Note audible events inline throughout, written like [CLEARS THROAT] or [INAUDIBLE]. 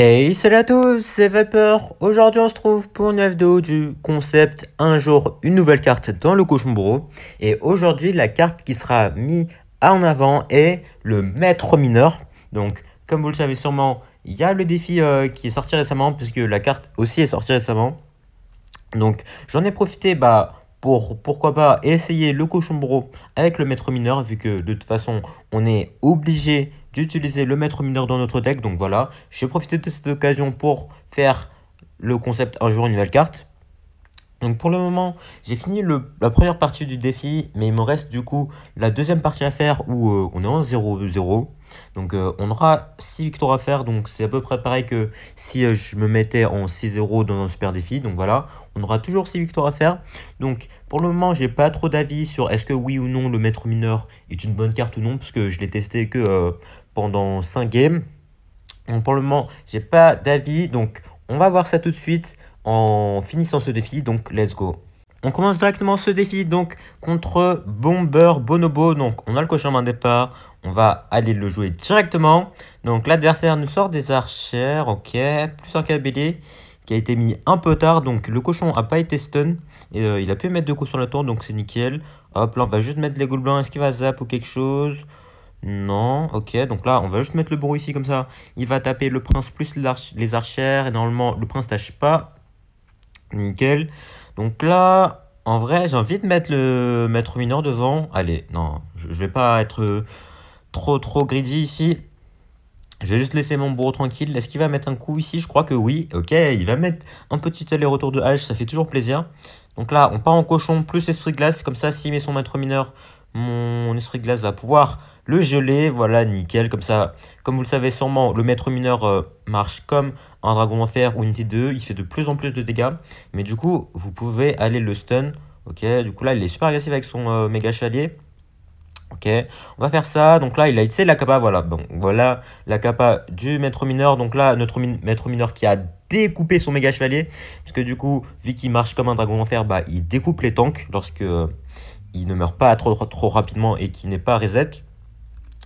Hey, salut à tous, c'est Vapeur. Aujourd'hui, on se trouve pour une vidéo du concept Un jour, une nouvelle carte dans le cochon bro. Et aujourd'hui, la carte qui sera mise en avant est le maître mineur. Donc, comme vous le savez sûrement, il y a le défi euh, qui est sorti récemment, puisque la carte aussi est sortie récemment. Donc, j'en ai profité bah, pour pourquoi pas essayer le cochon bro avec le maître mineur vu que de toute façon on est obligé d'utiliser le maître mineur dans notre deck. Donc voilà, j'ai profité de cette occasion pour faire le concept un jour une nouvelle carte. Donc pour le moment, j'ai fini la première partie du défi, mais il me reste du coup la deuxième partie à faire où euh, on est en 0-0. Donc euh, on aura 6 victoires à faire, donc c'est à peu près pareil que si euh, je me mettais en 6-0 dans un super défi. Donc voilà, on aura toujours 6 victoires à faire. Donc pour le moment, j'ai pas trop d'avis sur est-ce que oui ou non le maître mineur est une bonne carte ou non, parce que je l'ai testé que pendant 5 games. Donc pour le moment, j'ai pas d'avis, donc on va voir ça tout de suite en finissant ce défi, donc let's go. On commence directement ce défi donc contre Bomber Bonobo. Donc on a le cochon en départ, on va aller le jouer directement. Donc l'adversaire nous sort des archères, ok, plus un cavalier qui a été mis un peu tard. Donc le cochon a pas été stun, et, euh, il a pu mettre deux coups sur la tour donc c'est nickel. Hop là on va juste mettre les goules blancs, est-ce qu'il va zap ou quelque chose non, ok, donc là on va juste mettre le bourreau ici comme ça. Il va taper le prince plus les archères et normalement le prince tâche pas. Nickel. Donc là, en vrai, j'ai envie de mettre le maître mineur devant. Allez, non, je, vais pas être trop trop greedy ici. Je vais juste laisser mon bourreau tranquille. Est-ce qu'il va mettre un coup ici Je crois que oui. Ok, il va mettre un petit aller-retour de h ça fait toujours plaisir. Donc là, on part en cochon, plus esprit glace. Comme ça, s'il met son maître mineur, mon esprit de glace va pouvoir le geler, voilà, nickel, comme ça. Comme vous le savez sûrement, le maître mineur euh, marche comme un dragon fer ou une T2, il fait de plus en plus de dégâts, mais du coup, vous pouvez aller le stun, ok, du coup là, il est super agressif avec son euh, méga chalier, ok, on va faire ça, donc là, il a été la capa, voilà, bon, voilà la capa du maître mineur, donc là, notre maître mineur qui a découpé son méga chevalier, parce que du coup, vu qu'il marche comme un dragon fer bah, il découpe les tanks lorsque... Euh, il ne meurt pas trop, trop, rapidement et qui n'est pas reset.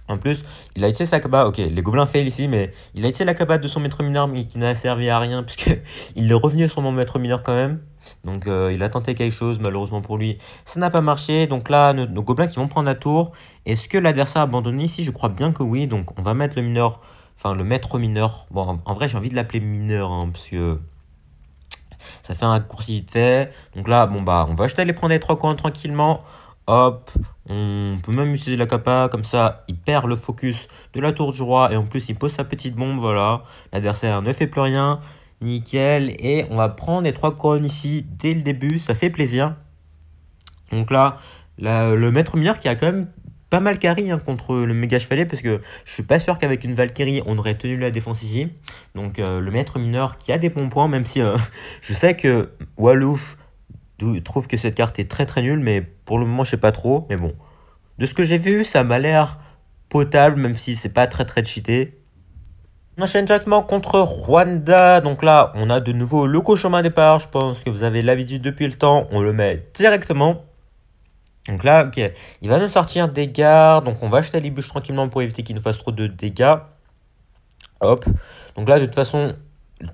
En plus, il a été cabane. ok, les gobelins fail ici, mais il a été cabane de son maître mineur, mais qui n'a servi à rien, [LAUGHS] puisque il est revenu sur mon maître mineur quand même. Donc euh, il a tenté quelque chose, malheureusement pour lui, ça n'a pas marché. Donc là, nos, gobelins qui vont prendre la tour. Est-ce que l'adversaire a abandonné ici Je crois bien que oui. Donc on va mettre le mineur, enfin le maître mineur. Bon, en, vrai, j'ai envie de l'appeler mineur, hein, parce que ça fait un raccourci de fait. Donc là, bon bah, on va juste aller prendre les trois coins tranquillement. Hop, on peut même utiliser la capa, comme ça il perd le focus de la tour du roi et en plus il pose sa petite bombe, voilà. L'adversaire ne fait plus rien, nickel. Et on va prendre les trois couronnes ici dès le début, ça fait plaisir. Donc là, le maître mineur qui a quand même pas mal carry hein, contre le méga chevalet parce que je suis pas sûr qu'avec une Valkyrie on aurait tenu la défense ici. Donc euh, le maître mineur qui a des bons points, même si euh, [LAUGHS] je sais que Walouf trouve que cette carte est très très nulle, mais pour le moment je sais pas trop. Mais bon, de ce que j'ai vu, ça m'a l'air potable, même si c'est pas très très cheaté. On enchaîne directement contre Rwanda. Donc là, on a de nouveau le chemin départ. Je pense que vous avez l'habitude depuis le temps. On le met directement. Donc là, ok, il va nous sortir des gars, donc on va acheter les bûches tranquillement pour éviter qu'il nous fasse trop de dégâts. Hop, donc là de toute façon,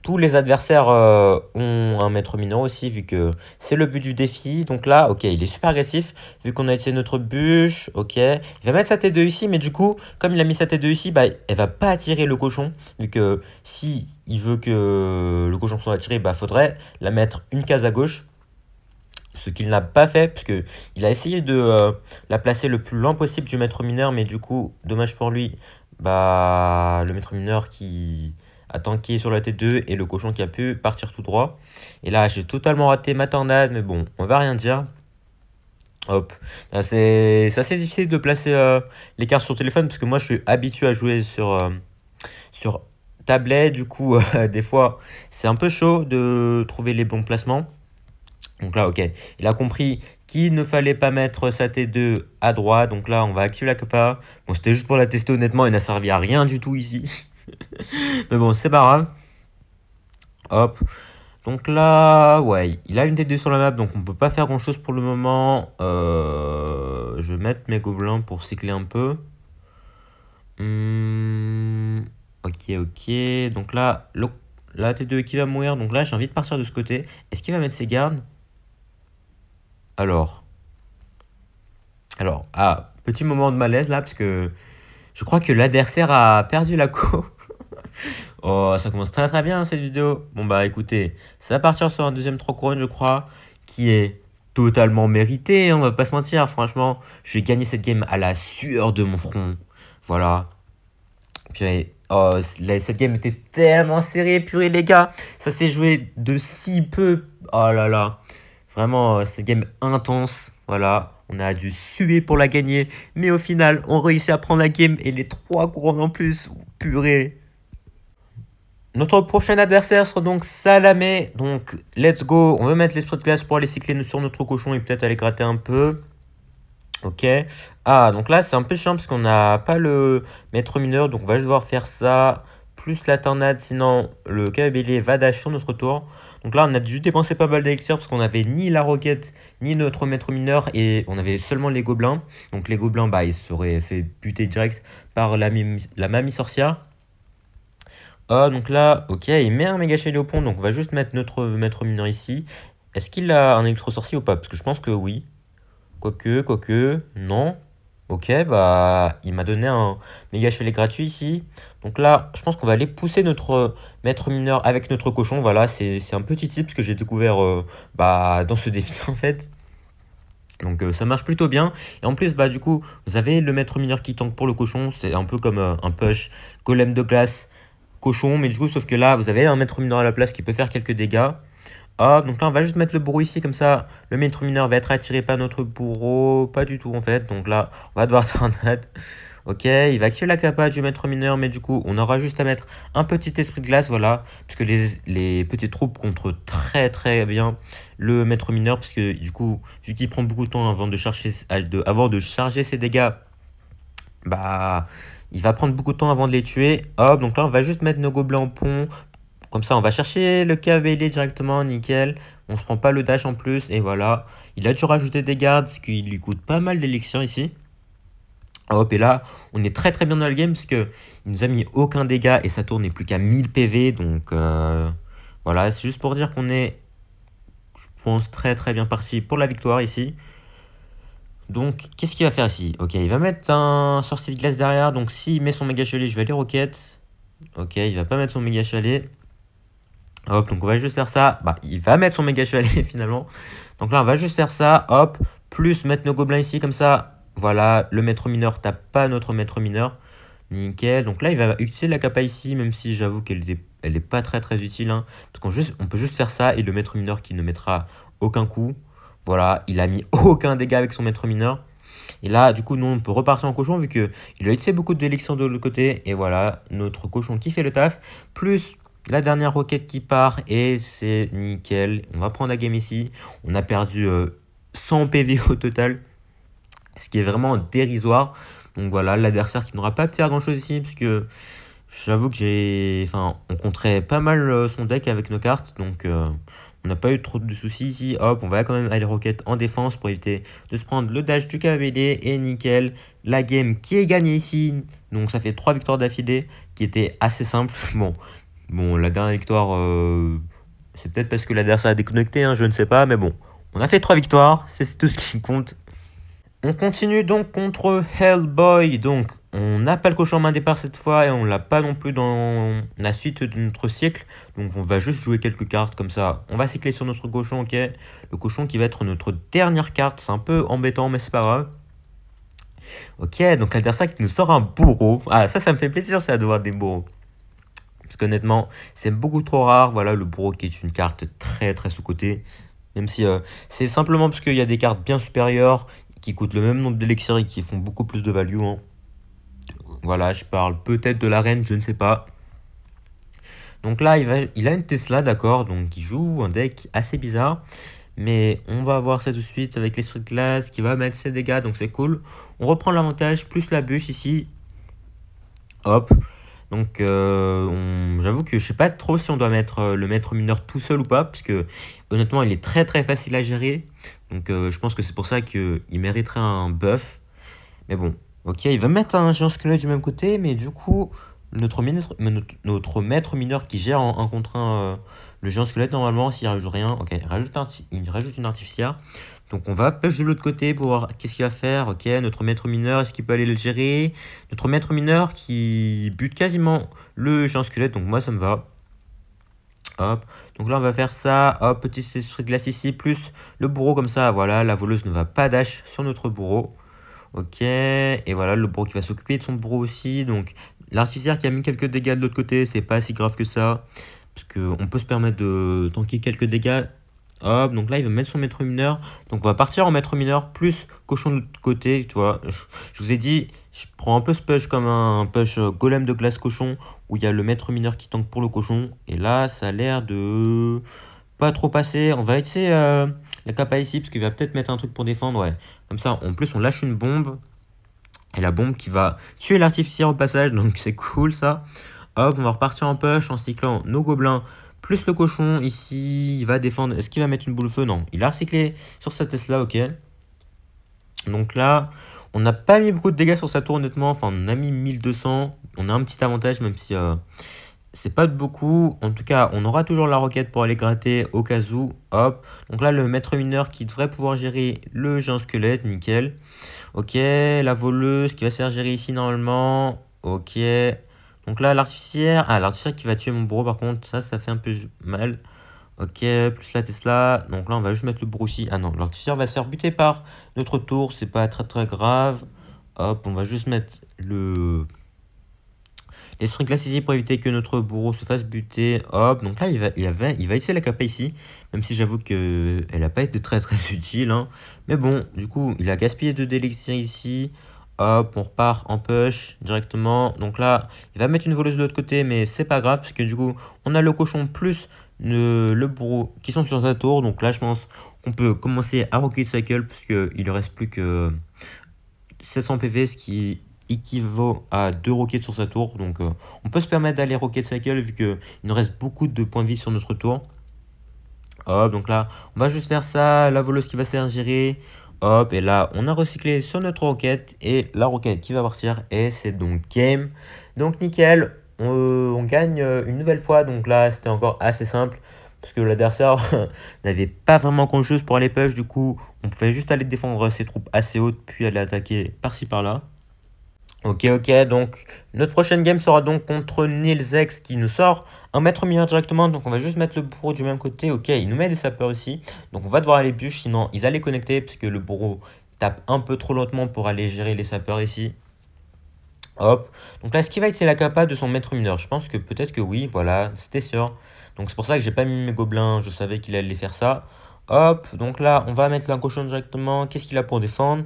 tous les adversaires euh, ont un maître mineur aussi, vu que c'est le but du défi. Donc là, ok, il est super agressif, vu qu'on a été notre bûche, ok. Il va mettre sa T2 ici, mais du coup, comme il a mis sa T2 ici, bah, elle va pas attirer le cochon, vu que si il veut que le cochon soit attiré, bah faudrait la mettre une case à gauche ce qu'il n'a pas fait, puisque il a essayé de euh, la placer le plus lent possible du maître mineur, mais du coup, dommage pour lui, bah, le maître mineur qui a tanké sur la T2 et le cochon qui a pu partir tout droit. Et là, j'ai totalement raté ma tornade, mais bon, on va rien dire. Hop, c'est assez difficile de placer euh, les cartes sur téléphone, parce que moi, je suis habitué à jouer sur, euh, sur tablette, du coup, [LAUGHS] des fois, c'est un peu chaud de trouver les bons placements. Donc là, ok, il a compris qu'il ne fallait pas mettre sa T2 à droite. Donc là, on va activer la capa. Bon, c'était juste pour la tester honnêtement, il n'a servi à rien du tout ici. [LAUGHS] Mais bon, c'est pas grave. Hop. Donc là, ouais, il a une T2 sur la map, donc on peut pas faire grand chose pour le moment. Euh, je vais mettre mes gobelins pour cycler un peu. Hmm, ok, ok. Donc là, la T2 qui va mourir. Donc là, j'ai envie de partir de ce côté. Est-ce qu'il va mettre ses gardes alors. Alors, ah, petit moment de malaise là, parce que je crois que l'adversaire a perdu la co. [LAUGHS] oh, ça commence très très bien cette vidéo. Bon bah écoutez, ça va partir sur un deuxième 3 couronnes, je crois, qui est totalement mérité, hein, on va pas se mentir, franchement. J'ai gagné cette game à la sueur de mon front. Voilà. Puis, oh, cette game était tellement serrée, purée les gars. Ça s'est joué de si peu. Oh là là. Vraiment, euh, cette game intense. Voilà, on a dû suer pour la gagner. Mais au final, on réussit à prendre la game et les trois couronnes en plus. Oh, purée. Notre prochain adversaire sera donc Salamé. Donc, let's go. On veut mettre l'esprit de glace pour aller cycler sur notre cochon et peut-être aller gratter un peu. Ok. Ah, donc là, c'est un peu chiant parce qu'on n'a pas le maître mineur. Donc, on va devoir faire ça plus la tornade, sinon le cabellé va dash sur notre tour. Donc là, on a dû dépenser pas mal d'élixir parce qu'on n'avait ni la roquette, ni notre maître mineur, et on avait seulement les gobelins. Donc les gobelins, bah, ils seraient fait buter direct par la, la mamie sorcière. oh ah, donc là, ok, il met un méga au pont, donc on va juste mettre notre maître mineur ici. Est-ce qu'il a un électro-sorcier ou pas Parce que je pense que oui. Quoique, quoique, non. Ok, bah, il m'a donné un méga chevalet gratuit ici. Donc là, je pense qu'on va aller pousser notre maître mineur avec notre cochon. Voilà, c'est un petit tip que j'ai découvert euh, bah, dans ce défi en fait. Donc euh, ça marche plutôt bien. Et en plus, bah, du coup, vous avez le maître mineur qui tank pour le cochon. C'est un peu comme euh, un push, golem de glace, cochon. Mais du coup, sauf que là, vous avez un maître mineur à la place qui peut faire quelques dégâts hop ah, donc là, on va juste mettre le bourreau ici, comme ça, le maître mineur va être attiré par notre bourreau. Pas du tout, en fait. Donc là, on va devoir [LAUGHS] tornade. Ok, il va activer la capa du maître mineur, mais du coup, on aura juste à mettre un petit esprit de glace, voilà. Puisque les, les petites troupes contre très très bien le maître mineur, puisque du coup, vu qu'il prend beaucoup de temps avant de, chercher, avant de charger ses dégâts, bah, il va prendre beaucoup de temps avant de les tuer. Hop, donc là, on va juste mettre nos gobelins en pont, comme ça, on va chercher le KVD directement, nickel. On se prend pas le dash en plus, et voilà. Il a dû rajouter des gardes, ce qui lui coûte pas mal d'élections ici. Hop, et là, on est très très bien dans le game, parce que il nous a mis aucun dégât, et sa tour n'est plus qu'à 1000 PV, donc... Euh, voilà, c'est juste pour dire qu'on est, je pense, très très bien parti pour la victoire ici. Donc, qu'est-ce qu'il va faire ici Ok, il va mettre un sorcier de glace derrière. Donc, s'il met son méga chalet, je vais aller roquette. Ok, il va pas mettre son méga chalet. Hop, donc on va juste faire ça. Bah, il va mettre son méga chevalier [LAUGHS] finalement. Donc là, on va juste faire ça. Hop, plus mettre nos gobelins ici comme ça. Voilà, le maître mineur tape pas notre maître mineur. Nickel. Donc là, il va utiliser la capa ici, même si j'avoue qu'elle n'est est pas très très utile. Hein. parce qu'on on peut juste faire ça et le maître mineur qui ne mettra aucun coup. Voilà, il a mis [LAUGHS] aucun dégât avec son maître mineur. Et là, du coup, nous, on peut repartir en cochon vu qu'il a utilisé beaucoup d'élixir de l'autre côté. Et voilà, notre cochon qui fait le taf. Plus, la dernière roquette qui part et c'est nickel. On va prendre la game ici. On a perdu 100 euh, PV au total, ce qui est vraiment dérisoire. Donc voilà, l'adversaire qui n'aura pas pu faire grand chose ici, puisque j'avoue que j'ai. Enfin, on compterait pas mal euh, son deck avec nos cartes, donc euh, on n'a pas eu trop de soucis ici. Hop, on va quand même aller roquette en défense pour éviter de se prendre le dash du KVD. et nickel. La game qui est gagnée ici, donc ça fait 3 victoires d'affilée, qui était assez simple. [LAUGHS] Bon, Bon, la dernière victoire, euh, c'est peut-être parce que l'adversaire a déconnecté, hein, je ne sais pas, mais bon. On a fait trois victoires, c'est tout ce qui compte. On continue donc contre Hellboy. Donc, on n'a pas le cochon en main départ cette fois et on l'a pas non plus dans la suite de notre cycle Donc, on va juste jouer quelques cartes comme ça. On va cycler sur notre cochon, ok Le cochon qui va être notre dernière carte. C'est un peu embêtant, mais c'est pas grave. Ok, donc l'adversaire qui nous sort un bourreau. Ah, ça, ça me fait plaisir, ça, à voir des bourreaux. Parce qu'honnêtement, c'est beaucoup trop rare. Voilà, le Bro qui est une carte très très sous-cotée. Même si euh, c'est simplement parce qu'il y a des cartes bien supérieures qui coûtent le même nombre d'élixir et qui font beaucoup plus de value. Hein. Voilà, je parle peut-être de la je ne sais pas. Donc là, il, va, il a une Tesla, d'accord, donc il joue un deck assez bizarre. Mais on va voir ça tout de suite avec l'esprit de glace qui va mettre ses dégâts, donc c'est cool. On reprend l'avantage, plus la bûche ici. Hop, donc euh, j'avoue que je sais pas trop si on doit mettre euh, le maître mineur tout seul ou pas, puisque honnêtement il est très très facile à gérer. Donc euh, je pense que c'est pour ça qu'il mériterait un buff. Mais bon, ok, il va mettre un géant squelette du même côté, mais du coup notre, notre, maître mineur qui gère un 1 contre 1 le géant squelette, normalement, s'il rajoute rien, ok, il rajoute, rajoute une artificière. Donc on va pêcher de l'autre côté pour voir qu'est-ce qu'il va faire. Ok, notre maître mineur, est-ce qu'il peut aller le gérer Notre maître mineur qui bute quasiment le géant squelette, donc moi ça me va. Hop. Donc là on va faire ça, hop, petit esprit glace ici, plus le bourreau comme ça, voilà, la voleuse ne va pas dash sur notre bourreau. Ok, et voilà le bourreau qui va s'occuper de son bourreau aussi, donc l'artificière qui a mis quelques dégâts de l'autre côté, c'est pas si grave que ça. Parce qu'on peut se permettre de tanker quelques dégâts. Hop, donc là il va mettre son maître mineur. Donc on va partir en maître mineur plus cochon de l'autre côté. Tu vois, je vous ai dit, je prends un peu ce push comme un, push euh, golem de glace cochon où il y a le maître mineur qui tank pour le cochon. Et là ça a l'air de pas trop passer. On va essayer euh, la capa ici parce qu'il va peut-être mettre un truc pour défendre. Ouais, comme ça en plus on lâche une bombe. Et la bombe qui va tuer l'artificier au passage, donc c'est cool ça. Hop, on va repartir en push en cyclant nos gobelins plus le cochon. Ici, il va défendre. Est-ce qu'il va mettre une boule feu Non, il a recyclé sur sa Tesla, ok. Donc là, on n'a pas mis beaucoup de dégâts sur sa tour, honnêtement. Enfin, on a mis 1200. On a un petit avantage, même si euh, c'est pas de beaucoup. En tout cas, on aura toujours la roquette pour aller gratter au cas où. Hop. Donc là, le maître mineur qui devrait pouvoir gérer le géant squelette, nickel. Ok, la voleuse qui va se faire gérer ici normalement. Ok, donc là, l'artificière. Ah, l'artificière qui va tuer mon bourreau, par contre. Ça, ça fait un peu mal. Ok, plus la Tesla. Donc là, on va juste mettre le bourreau ici. Ah non, l'artificière va se faire buter par notre tour. C'est pas très très grave. Hop, on va juste mettre le... Les trucs ici pour éviter que notre bourreau se fasse buter. Hop, donc là, il va, il il va essayer la capa ici. Même si j'avoue qu'elle n'a pas été très très [LAUGHS] utile. Hein. Mais bon, du coup, il a gaspillé de délices ici. Hop, on repart en push directement. Donc là, il va mettre une voleuse de l'autre côté, mais c'est pas grave, parce que du coup, on a le cochon plus le, le bourreau qui sont sur sa tour. Donc là, je pense qu'on peut commencer à rocket cycle, puisqu'il ne reste plus que 700 PV, ce qui équivaut à deux roquettes sur sa tour. Donc euh, on peut se permettre d'aller rocket cycle, vu qu'il nous reste beaucoup de points de vie sur notre tour. Hop, donc là, on va juste faire ça. La voleuse qui va se Hop, et là, on a recyclé sur notre roquette. Et la roquette qui va partir, et c'est donc game. Donc, nickel, on, gagne euh, une nouvelle fois. Donc là, c'était encore assez simple. Parce que l'adversaire [LAUGHS] n'avait pas vraiment grand-chose pour aller push. Du coup, on pouvait juste aller défendre ses troupes assez hautes, puis aller attaquer par-ci, par-là. Ok, ok, donc notre prochaine game sera donc contre Nilzex qui nous sort un maître mineur directement. Donc on va juste mettre le bourreau du même côté. Ok, il nous met des sapeurs ici. Donc on va devoir aller bûcher, sinon ils allaient connecter puisque le bourreau tape un peu trop lentement pour aller gérer les sapeurs ici. Hop. Donc là, ce qui va être, c'est la capa de son maître mineur. Je pense que peut-être que oui, voilà, c'était sûr. Donc c'est pour ça que j'ai pas mis mes gobelins, je savais qu'il allait faire ça. Hop, donc là, on va mettre l'incochon directement. Qu'est-ce qu'il a pour défendre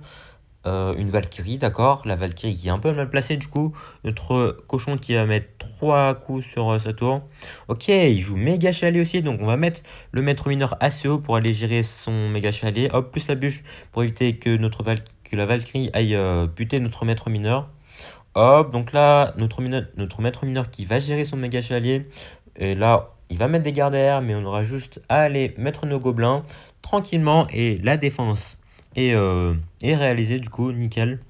euh, une Valkyrie, d'accord La Valkyrie qui est un peu mal placée du coup. Notre cochon qui va mettre 3 coups sur euh, sa tour. Ok, il joue méga chalet aussi, donc on va mettre le maître mineur assez haut pour aller gérer son méga chalet. Hop, plus la bûche pour éviter que, notre Val la Valkyrie aille euh, buter notre maître mineur. Hop, donc là, notre, notre maître mineur qui va gérer son méga chalet. Et là, il va mettre des gardes mais on aura juste à aller mettre nos gobelins tranquillement et la défense et, euh, et réalisé du coup, nickel.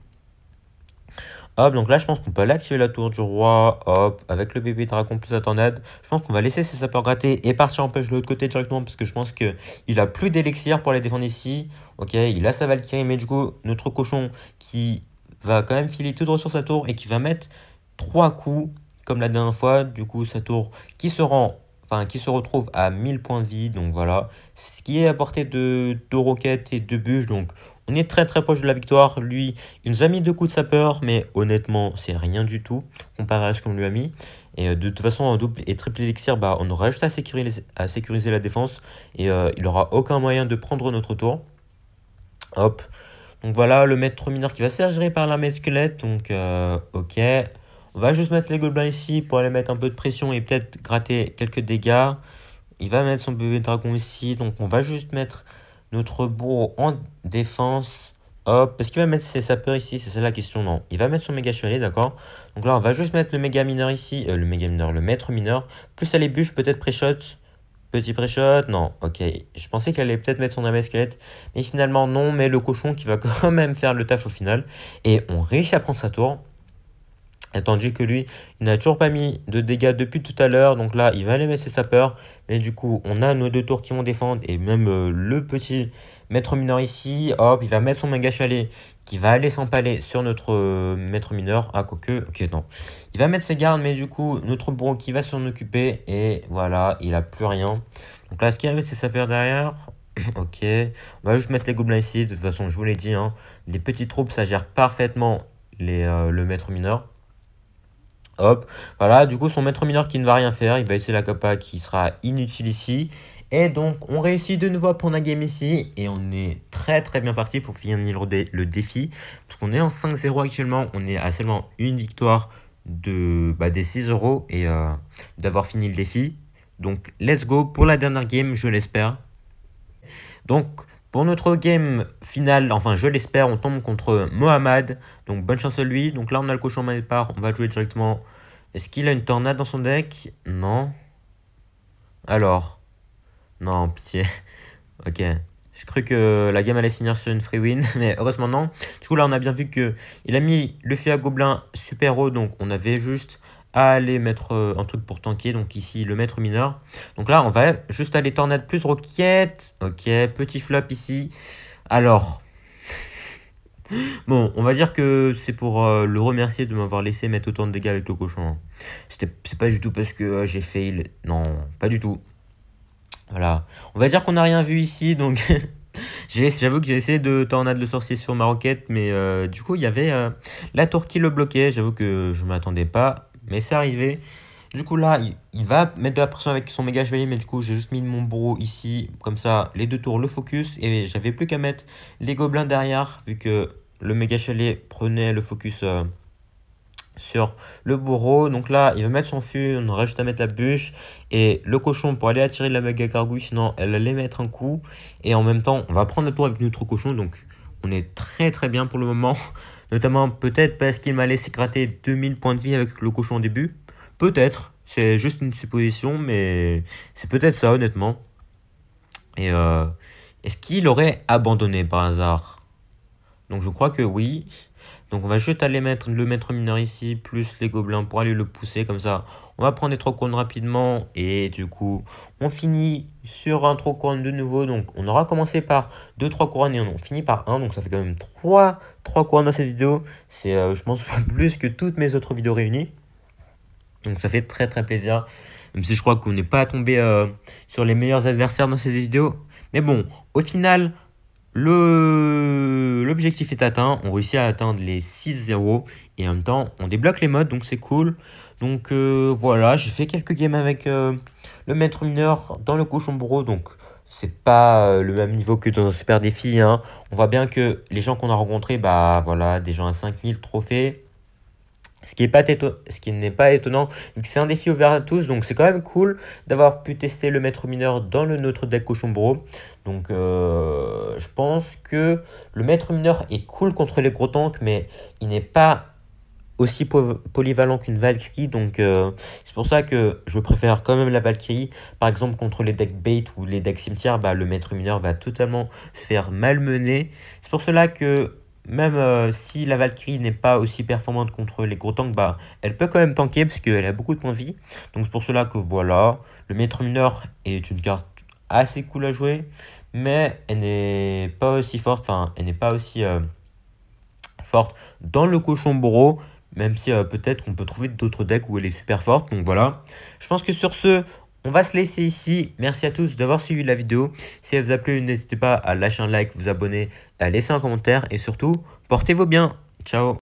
Hop, donc là, je pense qu'on peut aller activer la tour du roi. Hop, avec le bébé dragon plus la tornade. Je pense qu'on va laisser ses sapeurs gratter et partir en pêche de l'autre côté directement. Parce que je pense que il a plus d'élixir pour les défendre ici. Ok, il a sa Valkyrie. Mais du coup, notre cochon qui va quand même filer tout droit sur sa tour et qui va mettre trois coups. Comme la dernière fois, du coup, sa tour qui se rend qui se retrouve à 1000 points de vie. Donc voilà, ce qui est à portée de deux roquettes et deux bûches. Donc on est très très proche de la victoire. Lui, il nous a mis deux coups de sapeur, mais honnêtement, c'est rien du tout comparé à ce qu'on lui a mis. Et euh, de toute façon, en double et triple élixir, bah, on aura juste à sécuriser, à sécuriser la défense et euh, il n'aura aucun moyen de prendre notre tour. Hop. Donc voilà, le maître mineur qui va se faire gérer par la squelette. Donc, euh, ok. On va juste mettre les gobelins ici pour aller mettre un peu de pression et peut-être gratter quelques dégâts. Il va mettre son bébé dragon ici. Donc on va juste mettre notre bourreau en défense. Hop, parce qu'il va mettre ses sapeurs ici, c'est ça la question, non. Il va mettre son méga chevalier, d'accord Donc là, on va juste mettre le méga mineur ici, euh, le méga mineur, le maître mineur. Plus à les bûche, peut-être pré-shot. Petit pré-shot, non, ok. Je pensais qu'elle allait peut-être mettre son amas squelette, mais finalement non, mais le cochon qui va [LAUGHS] quand même faire le taf au final. Et on réussit à prendre sa tour. Tandis que lui, il n'a toujours pas mis de dégâts depuis tout à l'heure. Donc là, il va aller mettre ses sapeurs. Mais du coup, on a nos deux tours qui vont défendre. Et même euh, le petit maître mineur ici. Hop, il va mettre son manga chalet qui va aller s'empaler sur notre euh, maître mineur. Ah, quoique, ok, non. Il va mettre ses gardes, mais du coup, notre bourreau qui va s'en occuper. Et voilà, il a plus rien. Donc là, ce qu'il va mettre ses sapeurs derrière [CLEARS THROAT] Ok, on va juste mettre les gobelins ici, de toute façon je vous l'ai dit, hein. les petites troupes ça gère parfaitement les, euh, le maître mineur hop. Voilà, du coup, son maître mineur qui ne va rien faire, il va essayer la capa qui sera inutile ici. Et donc, on réussit de nouveau à prendre un game ici. Et on est très très bien parti pour finir le, défi. Parce qu'on est en 5-0 actuellement. On est à seulement une victoire de, bah, des 6 euros et euh, d'avoir fini le défi. Donc, let's go pour la dernière game, je l'espère. Donc, pour notre game finale, enfin je l'espère, on tombe contre Mohamed. Donc bonne chance à lui. Donc là on a le cochon main départ, on va jouer directement. Est-ce qu'il a une tornade dans son deck Non. Alors. Non, pitié. [LAUGHS] ok. j'ai cru que la game allait signer sur une free win, [LAUGHS] mais heureusement non. Du coup là on a bien vu que il a mis le feu à gobelin super haut, donc on avait juste à aller mettre euh, un truc pour tanker, donc ici le maître mineur. Donc là, on va juste aller tornade plus roquette. Ok, petit flop ici. Alors, bon, on va dire que c'est pour euh, le remercier de m'avoir laissé mettre autant de dégâts avec le cochon. Hein. C'est pas du tout parce que euh, j'ai fail. Non, pas du tout. Voilà. On va dire qu'on n'a rien vu ici, donc... [LAUGHS] J'avoue que j'ai essayé de tornade le sorcier sur ma roquette, mais du coup, il y avait la tour qui le bloquait. J'avoue que je m'attendais pas mais c'est arrivé. Du coup, là, il, va mettre de la pression avec son méga chevalier, mais du coup, j'ai juste mis mon bourreau ici, comme ça, les deux tours, le focus, et j'avais plus qu'à mettre les gobelins derrière, vu que le méga chevalier prenait le focus euh, sur le bourreau. Donc là, il va mettre son fût, on aurait juste à mettre la bûche, et le cochon pour aller attirer la méga gargouille, sinon elle allait mettre un coup, et en même temps, on va prendre le tour avec notre cochon, donc on est très très bien pour le moment. Notamment peut-être parce qu'il m'a laissé gratter 2000 points de vie avec le cochon au début. Peut-être, c'est juste une supposition, mais c'est peut-être ça honnêtement. Et euh, est-ce qu'il aurait abandonné par hasard Donc je crois que oui, donc on va juste aller mettre le maître mineur ici, plus les gobelins pour aller le pousser comme ça. On va prendre trois coins rapidement et du coup on finit sur un couronnes de nouveau. Donc on aura commencé par deux trois couronnes et on finit par un Donc ça fait quand même 3, 3 couronnes dans cette vidéo. C'est euh, je pense [LAUGHS] plus que toutes mes autres vidéos réunies. Donc ça fait très très plaisir. Même si je crois qu'on n'est pas tombé euh, sur les meilleurs adversaires dans cette vidéos. Mais bon, au final, L'objectif est atteint, on réussit à atteindre les 6-0 et en même temps on débloque les modes donc c'est cool. Donc euh, voilà, j'ai fait quelques games avec euh, le maître mineur dans le cochon bourreau donc c'est pas euh, le même niveau que dans un super défi. Hein. On voit bien que les gens qu'on a rencontrés, bah voilà, des gens à 5000 trophées, ce qui, n'est pas étonnant, vu que c'est un défi ouvert à tous, donc c'est quand même cool d'avoir pu tester le maître mineur dans le notre deck bro Donc euh, je pense que le maître mineur est cool contre les gros tanks, mais il n'est pas aussi polyvalent qu'une Valkyrie, donc euh, c'est pour ça que je préfère quand même la Valkyrie. Par exemple, contre les decks bait ou les decks cimetière, bah, le maître mineur va totalement se faire malmener. C'est pour cela que même euh, si la Valkyrie n'est pas aussi performante contre les gros tanks, bah, elle peut quand même tanker parce qu'elle a beaucoup de points de vie. Donc c'est pour cela que voilà, le maître mineur est une carte assez cool à jouer, mais elle n'est pas aussi forte, enfin elle n'est pas aussi euh, forte dans le cochon bourreau, même si euh, peut-être qu'on peut trouver d'autres decks où elle est super forte. Donc voilà, je pense que sur ce, on va se laisser ici. Merci à tous d'avoir suivi la vidéo. Si elle vous a plu, n'hésitez pas à lâcher un like, vous abonner, à laisser un commentaire et surtout, portez-vous bien. Ciao